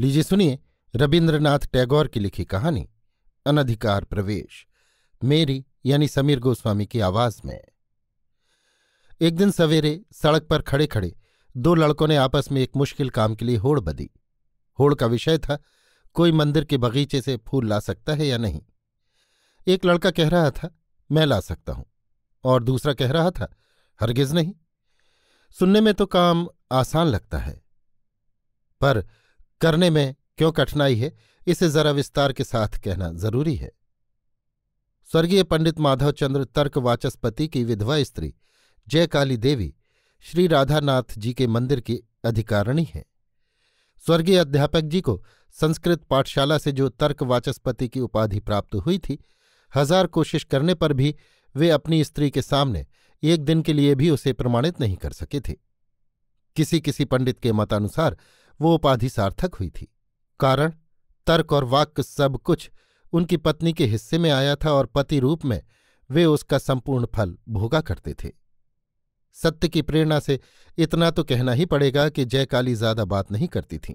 लीजिए सुनिए रविन्द्रनाथ टैगोर की लिखी कहानी अनधिकार प्रवेश मेरी यानी समीर गोस्वामी की आवाज में एक दिन सवेरे सड़क पर खड़े खड़े दो लड़कों ने आपस में एक मुश्किल काम के लिए होड़ बदी होड़ का विषय था कोई मंदिर के बगीचे से फूल ला सकता है या नहीं एक लड़का कह रहा था मैं ला सकता हूं और दूसरा कह रहा था हरगिज नहीं सुनने में तो काम आसान लगता है पर करने में क्यों कठिनाई है इसे जरा विस्तार के साथ कहना जरूरी है स्वर्गीय पंडित चंद्र तर्क वाचस्पति की विधवा स्त्री जयकाली देवी श्री राधानाथ जी के मंदिर की अधिकारिणी है स्वर्गीय अध्यापक जी को संस्कृत पाठशाला से जो तर्क वाचस्पति की उपाधि प्राप्त हुई थी हजार कोशिश करने पर भी वे अपनी स्त्री के सामने एक दिन के लिए भी उसे प्रमाणित नहीं कर सके थे किसी किसी पंडित के मतानुसार वो उपाधि सार्थक हुई थी कारण तर्क और वाक्य सब कुछ उनकी पत्नी के हिस्से में आया था और पति रूप में वे उसका संपूर्ण फल भोगा करते थे सत्य की प्रेरणा से इतना तो कहना ही पड़ेगा कि जयकाली ज्यादा बात नहीं करती थीं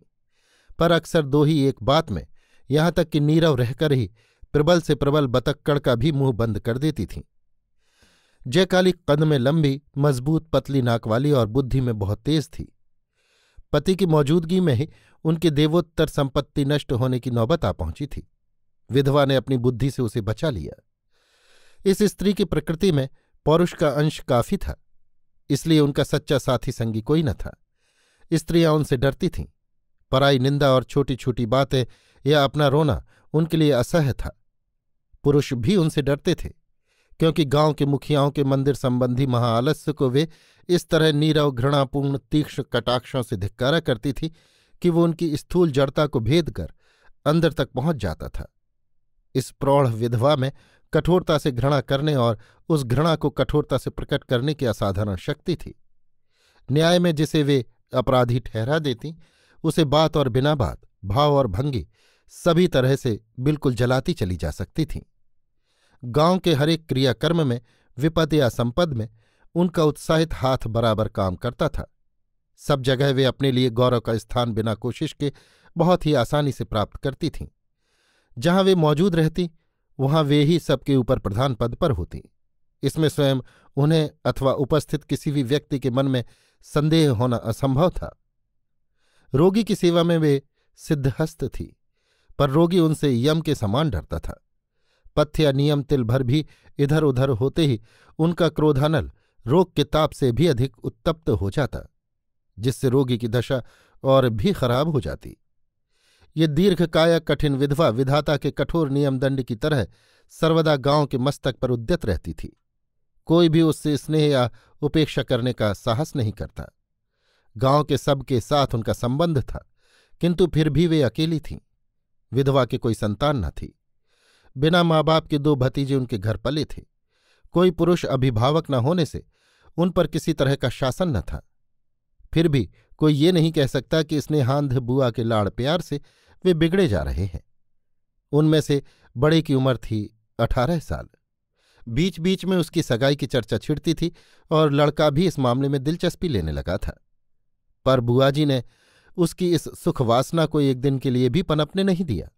पर अक्सर दो ही एक बात में यहां तक कि नीरव रहकर ही प्रबल से प्रबल बतक्कड़ का भी मुंह बंद कर देती थीं जयकाली कद में लंबी मजबूत पतली नाक वाली और बुद्धि में बहुत तेज थी पति की मौजूदगी में ही उनकी देवोत्तर संपत्ति नष्ट होने की नौबत आ पहुंची थी विधवा ने अपनी बुद्धि से उसे बचा लिया इस स्त्री की प्रकृति में पौरुष का अंश काफी था इसलिए उनका सच्चा साथी संगी कोई न था स्त्रियां उनसे डरती थीं पराई निंदा और छोटी छोटी बातें या अपना रोना उनके लिए असह्य था पुरुष भी उनसे डरते थे क्योंकि गांव के मुखियाओं के मंदिर संबंधी महाआलस्य को वे इस तरह नीरव घृणापूर्ण तीक्ष्ण कटाक्षों से धिक्कारा करती थी कि वो उनकी स्थूल जड़ता को भेद कर अंदर तक पहुंच जाता था इस प्रौढ़ विधवा में कठोरता से घृणा करने और उस घृणा को कठोरता से प्रकट करने की असाधारण शक्ति थी न्याय में जिसे वे अपराधी ठहरा देती उसे बात और बिना बात भाव और भंगी सभी तरह से बिल्कुल जलाती चली जा सकती थीं गांव के हरेक क्रियाकर्म में विपद या संपद में उनका उत्साहित हाथ बराबर काम करता था सब जगह वे अपने लिए गौरव का स्थान बिना कोशिश के बहुत ही आसानी से प्राप्त करती थीं जहां वे मौजूद रहती वहां वे ही सबके ऊपर प्रधान पद पर होती इसमें स्वयं उन्हें अथवा उपस्थित किसी भी व्यक्ति के मन में संदेह होना असंभव था रोगी की सेवा में वे सिद्धहस्त थी पर रोगी उनसे यम के समान डरता था पथ्य या नियम तिल भर भी इधर उधर होते ही उनका क्रोधानल रोग के ताप से भी अधिक उत्तप्त हो जाता जिससे रोगी की दशा और भी खराब हो जाती ये दीर्घकाया कठिन विधवा विधाता के कठोर नियम दंड की तरह सर्वदा गांव के मस्तक पर उद्यत रहती थी कोई भी उससे स्नेह या उपेक्षा करने का साहस नहीं करता गांव के सब के साथ उनका संबंध था किंतु फिर भी वे अकेली थीं विधवा के कोई संतान न थी बिना माँ बाप के दो भतीजे उनके घर पले थे कोई पुरुष अभिभावक न होने से उन पर किसी तरह का शासन न था फिर भी कोई ये नहीं कह सकता कि स्नेहांध बुआ के लाड़ प्यार से वे बिगड़े जा रहे हैं उनमें से बड़े की उम्र थी अठारह साल बीच बीच में उसकी सगाई की चर्चा छिड़ती थी और लड़का भी इस मामले में दिलचस्पी लेने लगा था पर बुआजी ने उसकी इस सुखवासना को एक दिन के लिए भी पनपने नहीं दिया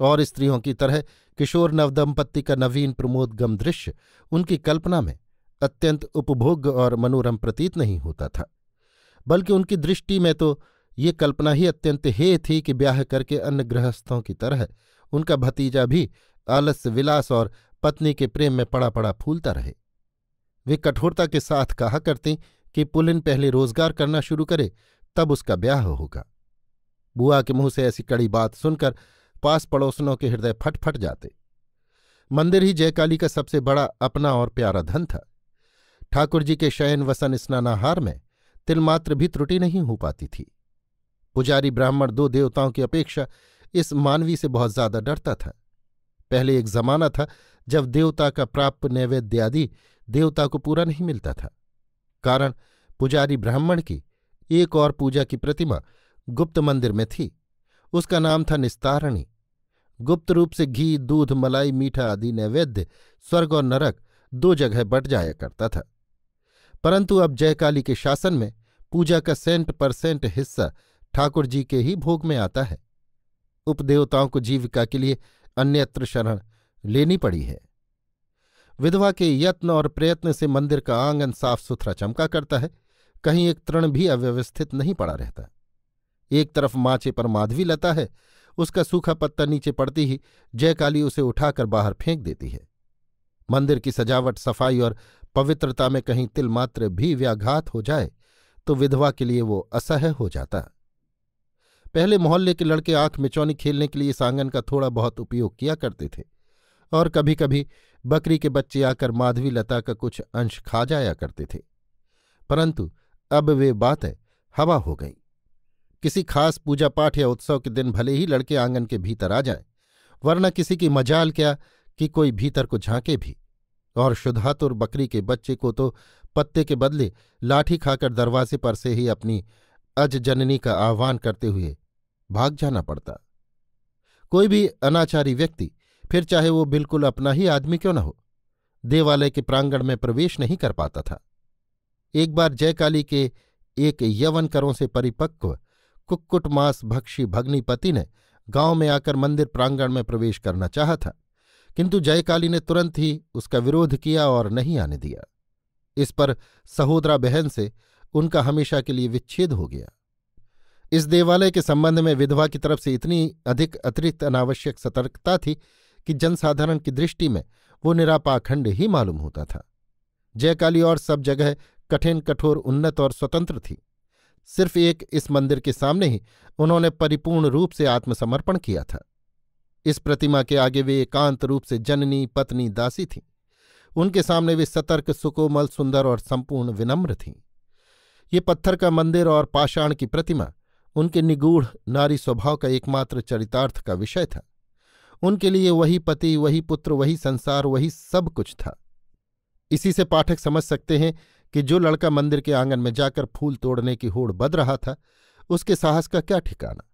और स्त्रियों की तरह किशोर नवदंपत्ति का नवीन प्रमोदगम दृश्य उनकी कल्पना में अत्यंत उपभोग्य और मनोरम प्रतीत नहीं होता था बल्कि उनकी दृष्टि में तो ये कल्पना ही अत्यंत हेय थी कि ब्याह करके अन्य गृहस्थों की तरह उनका भतीजा भी आलस्य विलास और पत्नी के प्रेम में पड़ा पड़ा फूलता रहे वे कठोरता के साथ कहा करती कि पुलिन पहले रोजगार करना शुरू करे तब उसका ब्याह होगा बुआ के मुंह से ऐसी कड़ी बात सुनकर पास पड़ोसनों के हृदय फटफट जाते मंदिर ही जयकाली का सबसे बड़ा अपना और प्यारा धन था ठाकुर जी के शयन वसन स्नानाहार में तिलमात्र भी त्रुटि नहीं हो पाती थी पुजारी ब्राह्मण दो देवताओं की अपेक्षा इस मानवी से बहुत ज्यादा डरता था पहले एक जमाना था जब देवता का प्राप्त नैवेद्य आदि देवता को पूरा नहीं मिलता था कारण पुजारी ब्राह्मण की एक और पूजा की प्रतिमा गुप्त मंदिर में थी उसका नाम था निस्तारणी गुप्त रूप से घी दूध मलाई मीठा आदि नैवेद्य स्वर्ग और नरक दो जगह बट जाया करता था परंतु अब जयकाली के शासन में पूजा का सेंट परसेंट हिस्सा ठाकुर जी के ही भोग में आता है उपदेवताओं को जीविका के लिए अन्यत्र शरण लेनी पड़ी है विधवा के यत्न और प्रयत्न से मंदिर का आंगन साफ सुथरा चमका करता है कहीं एक तृण भी अव्यवस्थित नहीं पड़ा रहता एक तरफ माचे पर माधवी लता है उसका सूखा पत्ता नीचे पड़ती ही जयकाली उसे उठाकर बाहर फेंक देती है मंदिर की सजावट सफाई और पवित्रता में कहीं तिलमात्र भी व्याघात हो जाए तो विधवा के लिए वो असह्य हो जाता पहले मोहल्ले के लड़के आंख मिचौनी खेलने के लिए सांगन का थोड़ा बहुत उपयोग किया करते थे और कभी कभी बकरी के बच्चे आकर माधवी लता का कुछ अंश खा जाया करते थे परंतु अब वे बातें हवा हो गईं किसी खास पूजा पाठ या उत्सव के दिन भले ही लड़के आंगन के भीतर आ जाएं वरना किसी की मजाल क्या कि कोई भीतर को झांके भी और शुद्धातुर बकरी के बच्चे को तो पत्ते के बदले लाठी खाकर दरवाजे पर से ही अपनी अजजननी का आह्वान करते हुए भाग जाना पड़ता कोई भी अनाचारी व्यक्ति फिर चाहे वो बिल्कुल अपना ही आदमी क्यों न हो देवालय के प्रांगण में प्रवेश नहीं कर पाता था एक बार जयकाली के एक यवन करों से परिपक्व कुक्कुटमास भक्षी भग्निपति ने गांव में आकर मंदिर प्रांगण में प्रवेश करना चाहा था किंतु जयकाली ने तुरंत ही उसका विरोध किया और नहीं आने दिया इस पर सहोदरा बहन से उनका हमेशा के लिए विच्छेद हो गया इस देवालय के संबंध में विधवा की तरफ से इतनी अधिक अतिरिक्त अनावश्यक सतर्कता थी कि जनसाधारण की दृष्टि में वो निरापाखंड ही मालूम होता था जयकाली और सब जगह कठिन कठोर उन्नत और स्वतंत्र थी सिर्फ एक इस मंदिर के सामने ही उन्होंने परिपूर्ण रूप से आत्मसमर्पण किया था इस प्रतिमा के आगे वे एकांत रूप से जननी पत्नी दासी थीं उनके सामने वे सतर्क सुकोमल सुंदर और संपूर्ण विनम्र थीं ये पत्थर का मंदिर और पाषाण की प्रतिमा उनके निगूढ़ नारी स्वभाव का एकमात्र चरितार्थ का विषय था उनके लिए वही पति वही पुत्र वही संसार वही सब कुछ था इसी से पाठक समझ सकते हैं कि जो लड़का मंदिर के आंगन में जाकर फूल तोड़ने की होड़ बद रहा था उसके साहस का क्या ठिकाना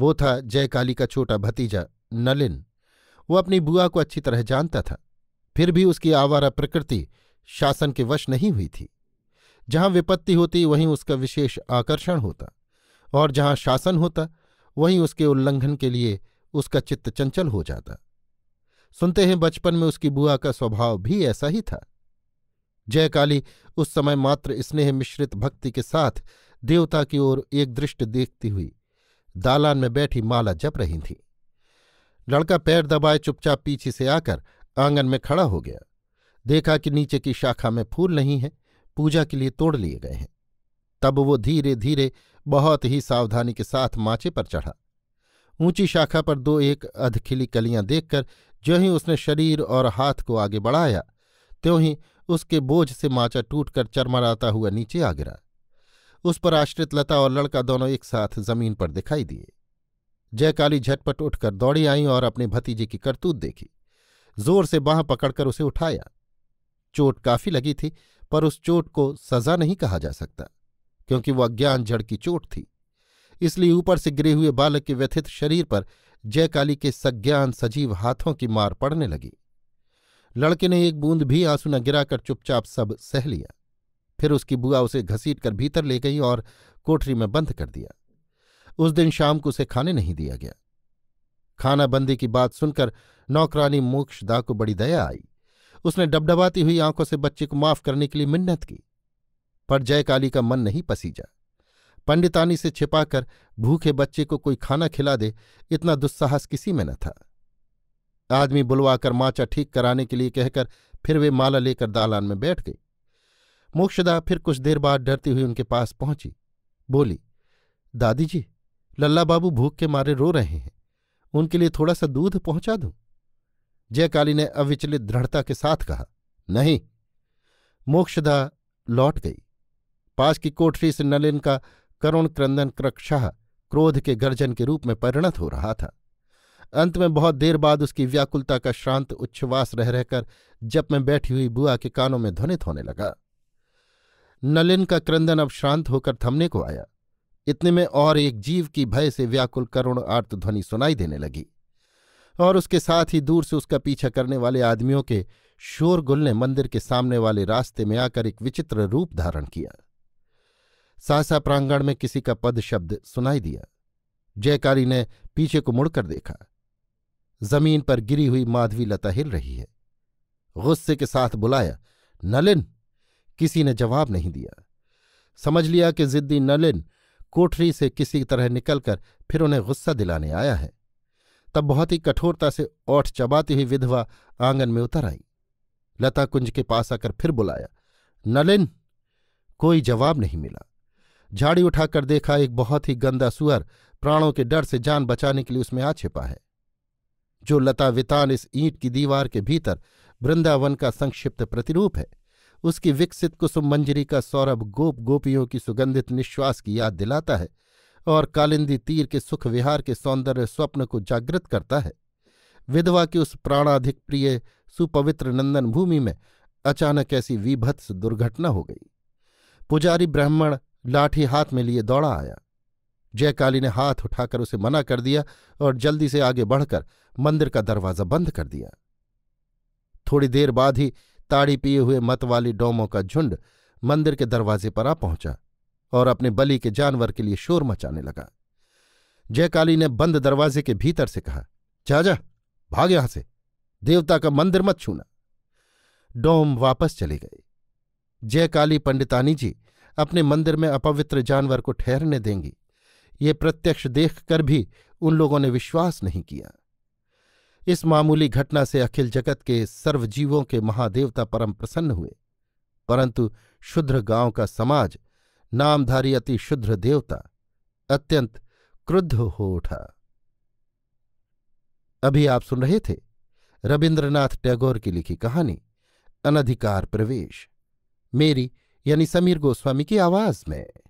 वो था जयकाली का छोटा भतीजा नलिन वो अपनी बुआ को अच्छी तरह जानता था फिर भी उसकी आवारा प्रकृति शासन के वश नहीं हुई थी जहां विपत्ति होती वहीं उसका विशेष आकर्षण होता और जहां शासन होता वहीं उसके उल्लंघन के लिए उसका चित्त चंचल हो जाता सुनते हैं बचपन में उसकी बुआ का स्वभाव भी ऐसा ही था जयकाली उस समय मात्र स्नेह मिश्रित भक्ति के साथ देवता की ओर एक दृष्ट देखती हुई दालान में बैठी माला जप रही थी लड़का पैर दबाए चुपचाप पीछे से आकर आंगन में खड़ा हो गया देखा कि नीचे की शाखा में फूल नहीं है पूजा के लिए तोड़ लिए गए हैं तब वो धीरे धीरे बहुत ही सावधानी के साथ माचे पर चढ़ा ऊंची शाखा पर दो एक अधखिली कलियां देखकर ज्यों ही उसने शरीर और हाथ को आगे बढ़ाया त्यों ही उसके बोझ से माचा टूटकर चरमराता हुआ नीचे आ गिरा उस पर आश्रित लता और लड़का दोनों एक साथ जमीन पर दिखाई दिए जयकाली झटपट उठकर दौड़ी आई और अपने भतीजे की करतूत देखी जोर से बाह पकड़कर उसे उठाया चोट काफी लगी थी पर उस चोट को सजा नहीं कहा जा सकता क्योंकि वह अज्ञान जड़ की चोट थी इसलिए ऊपर से गिरे हुए बालक के व्यथित शरीर पर जयकाली के सज्ञान सजीव हाथों की मार पड़ने लगी लड़के ने एक बूंद भी आंसू न गिराकर चुपचाप सब सह लिया फिर उसकी बुआ उसे घसीट कर भीतर ले गई और कोठरी में बंद कर दिया उस दिन शाम को उसे खाने नहीं दिया गया खाना बंदी की बात सुनकर नौकरानी मोक्षदा को बड़ी दया आई उसने डबडबाती हुई आंखों से बच्चे को माफ करने के लिए मिन्नत की पर जयकाली का मन नहीं पसीजा पंडितानी से छिपाकर भूखे बच्चे को कोई खाना खिला दे इतना दुस्साहस किसी में न था आदमी बुलवाकर माचा ठीक कराने के लिए कहकर फिर वे माला लेकर दालान में बैठ गई मोक्षदा फिर कुछ देर बाद डरती हुई उनके पास पहुंची बोली दादी जी लल्ला बाबू भूख के मारे रो रहे हैं उनके लिए थोड़ा सा दूध पहुंचा दूं जयकाली ने अविचलित दृढ़ता के साथ कहा नहीं मोक्षदा लौट गई पास की कोठरी से नलिन का करुण क्रंदन क्रक्षाह क्रोध के गर्जन के रूप में परिणत हो रहा था अंत में बहुत देर बाद उसकी व्याकुलता का श्रांत उच्छ्वास रह रहकर जब मैं बैठी हुई बुआ के कानों में ध्वनित होने लगा नलिन का क्रंदन अब शांत होकर थमने को आया इतने में और एक जीव की भय से व्याकुल करुण आर्त ध्वनि सुनाई देने लगी और उसके साथ ही दूर से उसका पीछा करने वाले आदमियों के शोरगुल ने मंदिर के सामने वाले रास्ते में आकर एक विचित्र रूप धारण किया सासा प्रांगण में किसी का पद शब्द सुनाई दिया जयकारी ने पीछे को मुड़कर देखा जमीन पर गिरी हुई माधवी लता हिल रही है गुस्से के साथ बुलाया नलिन किसी ने जवाब नहीं दिया समझ लिया कि जिद्दी नलिन कोठरी से किसी तरह निकलकर फिर उन्हें गुस्सा दिलाने आया है तब बहुत ही कठोरता से ओठ चबाती हुई विधवा आंगन में उतर आई लता कुंज के पास आकर फिर बुलाया नलिन कोई जवाब नहीं मिला झाड़ी उठाकर देखा एक बहुत ही गंदा सुअर प्राणों के डर से जान बचाने के लिए उसमें आ छिपा है जो लता वितान इस ईंट की दीवार के भीतर वृंदावन का संक्षिप्त प्रतिरूप है उसकी विकसित कुसुम मंजरी का सौरभ गोप गोपियों की सुगंधित निश्वास की याद दिलाता है और कालिंदी तीर के सुख विहार के सौंदर्य स्वप्न को जागृत करता है विधवा की उस प्राणाधिक प्रिय सुपवित्र नंदन भूमि में अचानक ऐसी विभत्स दुर्घटना हो गई पुजारी ब्राह्मण लाठी हाथ में लिए दौड़ा आया जयकाली ने हाथ उठाकर उसे मना कर दिया और जल्दी से आगे बढ़कर मंदिर का दरवाज़ा बंद कर दिया थोड़ी देर बाद ही ताड़ी पिए हुए मत वाली डोमों का झुंड मंदिर के दरवाजे पर आ पहुंचा और अपने बलि के जानवर के लिए शोर मचाने लगा जयकाली ने बंद दरवाजे के भीतर से कहा जा जा भाग यहां से देवता का मंदिर मत छूना डोम वापस चले गए जयकाली पंडितानी जी अपने मंदिर में अपवित्र जानवर को ठहरने देंगी ये प्रत्यक्ष देखकर भी उन लोगों ने विश्वास नहीं किया इस मामूली घटना से अखिल जगत के सर्वजीवों के महादेवता परम प्रसन्न हुए परंतु शुद्र गांव का समाज नामधारी अति शुद्र देवता अत्यंत क्रुद्ध हो उठा अभी आप सुन रहे थे रविन्द्रनाथ टैगोर की लिखी कहानी अनधिकार प्रवेश मेरी यानी समीर गोस्वामी की आवाज में